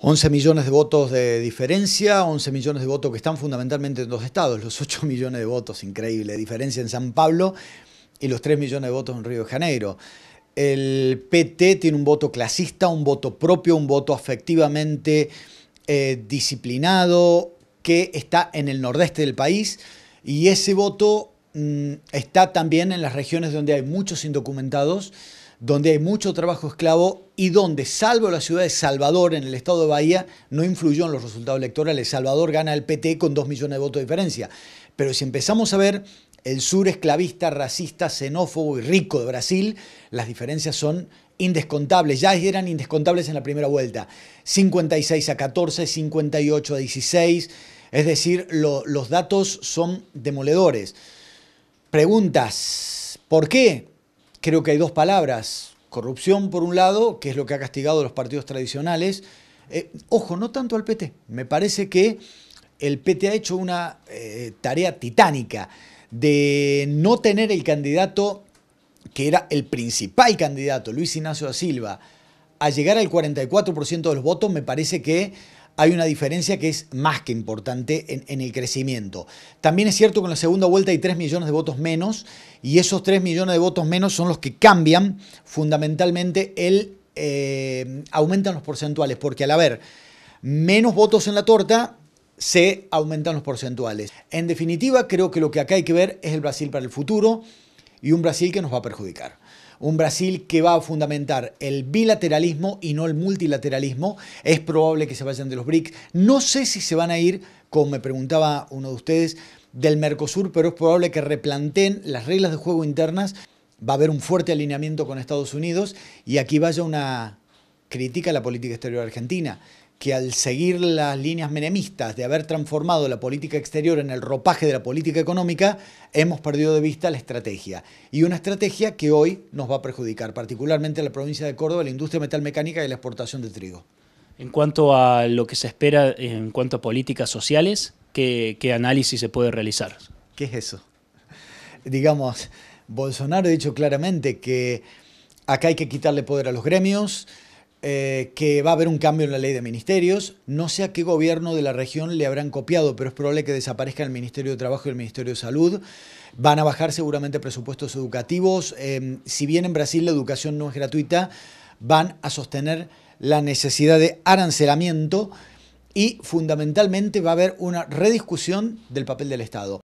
11 millones de votos de diferencia, 11 millones de votos que están fundamentalmente en dos estados, los 8 millones de votos, increíble, diferencia en San Pablo y los 3 millones de votos en Río de Janeiro. El PT tiene un voto clasista, un voto propio, un voto afectivamente eh, disciplinado que está en el nordeste del país y ese voto mm, está también en las regiones donde hay muchos indocumentados donde hay mucho trabajo esclavo y donde, salvo la ciudad de Salvador, en el estado de Bahía, no influyó en los resultados electorales. Salvador gana el PT con 2 millones de votos de diferencia. Pero si empezamos a ver el sur esclavista, racista, xenófobo y rico de Brasil, las diferencias son indescontables, ya eran indescontables en la primera vuelta. 56 a 14, 58 a 16, es decir, los datos son demoledores. Preguntas, ¿por qué? creo que hay dos palabras. Corrupción, por un lado, que es lo que ha castigado a los partidos tradicionales. Eh, ojo, no tanto al PT. Me parece que el PT ha hecho una eh, tarea titánica de no tener el candidato que era el principal candidato, Luis Ignacio da Silva, a llegar al 44% de los votos, me parece que hay una diferencia que es más que importante en, el crecimiento. También es cierto que en la segunda vuelta hay 3 millones de votos menos y esos 3 millones de votos menos son los que cambian fundamentalmente el... Eh, aumentan los porcentuales, porque al haber menos votos en la torta, se aumentan los porcentuales. En definitiva, creo que lo que acá hay que ver es el Brasil para el futuro y un Brasil que nos va a perjudicar un Brasil que va a fundamentar el bilateralismo y no el multilateralismo. Es probable que se vayan de los BRICS. No sé si se van a ir, como me preguntaba uno de ustedes, del Mercosur, pero es probable que replanteen las reglas de juego internas. Va a haber un fuerte alineamiento con Estados Unidos y aquí vaya una crítica a la política exterior argentina que al seguir las líneas menemistas de haber transformado la política exterior en el ropaje de la política económica, hemos perdido de vista la estrategia. Y una estrategia que hoy nos va a perjudicar, particularmente a la provincia de Córdoba, la industria metalmecánica y la exportación de trigo. En cuanto a lo que se espera en cuanto a políticas sociales, ¿qué, qué análisis se puede realizar? ¿Qué es eso? Digamos, Bolsonaro ha dicho claramente que acá hay que quitarle poder a los gremios, eh, que va a haber un cambio en la ley de ministerios. No sé a qué gobierno de la región le habrán copiado, pero es probable que desaparezca el Ministerio de Trabajo y el Ministerio de Salud. Van a bajar seguramente presupuestos educativos. Em, si bien en Brasil la educación no es gratuita, van a sostener la necesidad de arancelamiento y fundamentalmente va a haber una rediscusión del papel del Estado.